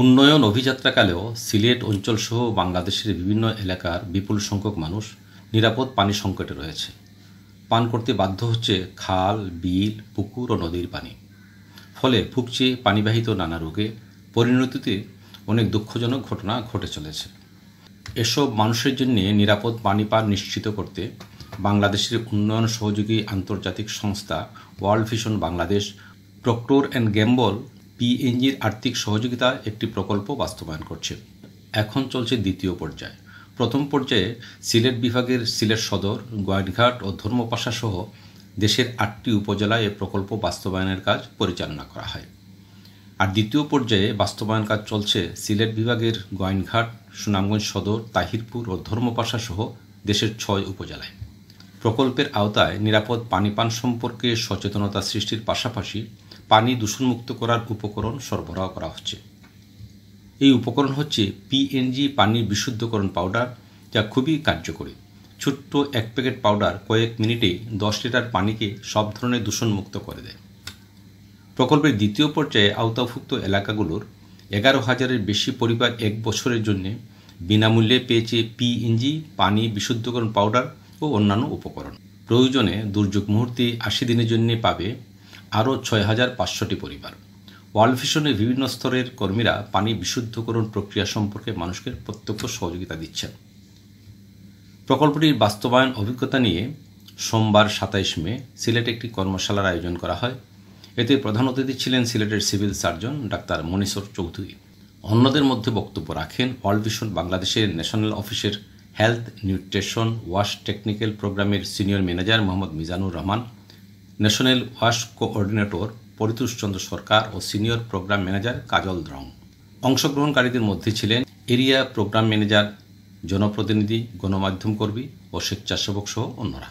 উন্নয়ন অভিযাত্রাকালেও সিলেট অঞ্চলসহ বাংলাদেশের বিভিন্ন এলাকার বিপুল সংখ্যক মানুষ নিরাপদ পানি সংকটে রয়েছে পান করতে বাধ্য হচ্ছে খাল বিল পুকুর ও নদীর পানি ফলে ভুগছে পানিবাহিত নানা রোগে পরিণতিতে অনেক দুঃখজনক ঘটনা ঘটে চলেছে এসব মানুষের জন্য নিরাপদ পানি পান নিশ্চিত করতে বাংলাদেশের উন্নয়ন সহযোগী আন্তর্জাতিক সংস্থা World Vision Bangladesh Procter and Gamble পিএনজির আর্থিক সহযোগিতা একটি প্রকল্প বাস্তবায়ন করছে এখন চলছে দ্বিতীয় পর্যায় প্রথম পর্যায়ে সিলেট বিভাগের সিলেট সদর গোয়াটঘাট ও ধর্মপাশা সহ দেশের আটটি উপজেলায় এ প্রকল্প বাস্তবায়নের কাজ পরিচালনা করা হয় আর দ্বিতীয় পর্যায়ে বাস্তবায়ন কাজ চলছে সিলেট বিভাগের গোয়াইনঘাট সুনামগঞ্জ সদর তাহিরপুর ও ধর্মপাশা সহ দেশের ছয় উপজেলায় প্রকল্পের আওতায় নিরাপদ পানি পান সম্পর্কে সচেতনতা সৃষ্টির পাশাপাশি পানি দূষণমুক্ত করার উপকরণ সরবরাহ করা হচ্ছে এই উপকরণ হচ্ছে পিএনজি পানির বিশুদ্ধকরণ পাউডার যা খুবই কার্যকরী ছোট্ট এক প্যাকেট পাউডার কয়েক মিনিটে দশ লিটার পানিকে সব ধরনের দূষণমুক্ত করে দেয় প্রকল্পের দ্বিতীয় পর্যায়ে আওতাভুক্ত এলাকাগুলোর এগারো হাজারের বেশি পরিবার এক বছরের জন্যে বিনামূল্যে পেয়েছে পিএনজি পানি বিশুদ্ধকরণ পাউডার ও অন্যান্য উপকরণ প্রয়োজনে দুর্যোগ মুহূর্তে আশি দিনের জন্য পাবে আরও ছয় হাজার পাঁচশোটি পরিবার ওয়ার্ল্ড ভিশনে বিভিন্ন স্তরের কর্মীরা পানি বিশুদ্ধকরণ প্রক্রিয়া সম্পর্কে মানুষকে প্রত্যক্ষ সহযোগিতা দিচ্ছেন প্রকল্পটির বাস্তবায়ন অভিজ্ঞতা নিয়ে সোমবার সাতাইশ মে সিলেটে একটি কর্মশালার আয়োজন করা হয় এতে প্রধান অতিথি ছিলেন সিলেটের civil surgeon doctor Moniswar Chowdhury অন্যদের মধ্যে বক্তব্য রাখেন ওয়ার্ল্ড ভিশন বাংলাদেশের ন্যাশনাল অফিসের হেলথ নিউট্রিশন ওয়াশ টেকনিক্যাল প্রোগ্রামের senior manager Mohammad Mizanur Rahman national ওয়াশ কোঅর্ডিনেটর পরিতোষ চন্দ্র সরকার ও senior program manager Kajal Drong অংশগ্রহণকারীদের মধ্যে ছিলেন এরিয়া প্রোগ্রাম ম্যানেজার জনপ্রতিনিধি গণমাধ্যম কর্মী ও স্বেচ্ছাসেবক সহ অন্যরা